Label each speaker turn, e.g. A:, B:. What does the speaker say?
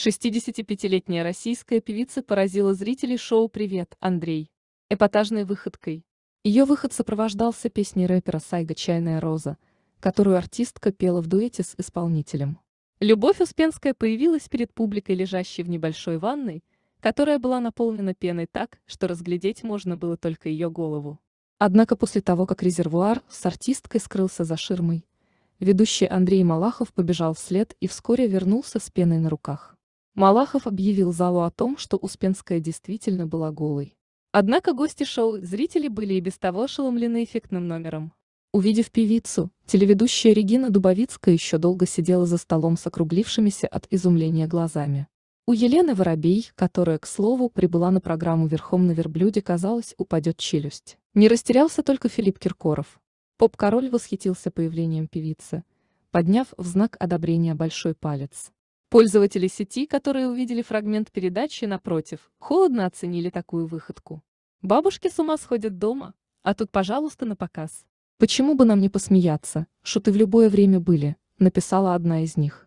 A: 65-летняя российская певица поразила зрителей шоу «Привет, Андрей» эпатажной выходкой. Ее выход сопровождался песней рэпера Сайга «Чайная роза», которую артистка пела в дуэте с исполнителем. Любовь Успенская появилась перед публикой, лежащей в небольшой ванной, которая была наполнена пеной так, что разглядеть можно было только ее голову. Однако после того, как резервуар с артисткой скрылся за ширмой, ведущий Андрей Малахов побежал вслед и вскоре вернулся с пеной на руках. Малахов объявил залу о том, что Успенская действительно была голой. Однако гости шоу зрители были и без того ошеломлены эффектным номером. Увидев певицу, телеведущая Регина Дубовицкая еще долго сидела за столом с округлившимися от изумления глазами. У Елены Воробей, которая, к слову, прибыла на программу «Верхом на верблюде», казалось, упадет челюсть. Не растерялся только Филипп Киркоров. Поп-король восхитился появлением певицы, подняв в знак одобрения большой палец. Пользователи сети, которые увидели фрагмент передачи, напротив, холодно оценили такую выходку. Бабушки с ума сходят дома, а тут, пожалуйста, на показ. Почему бы нам не посмеяться, что ты в любое время были, написала одна из них.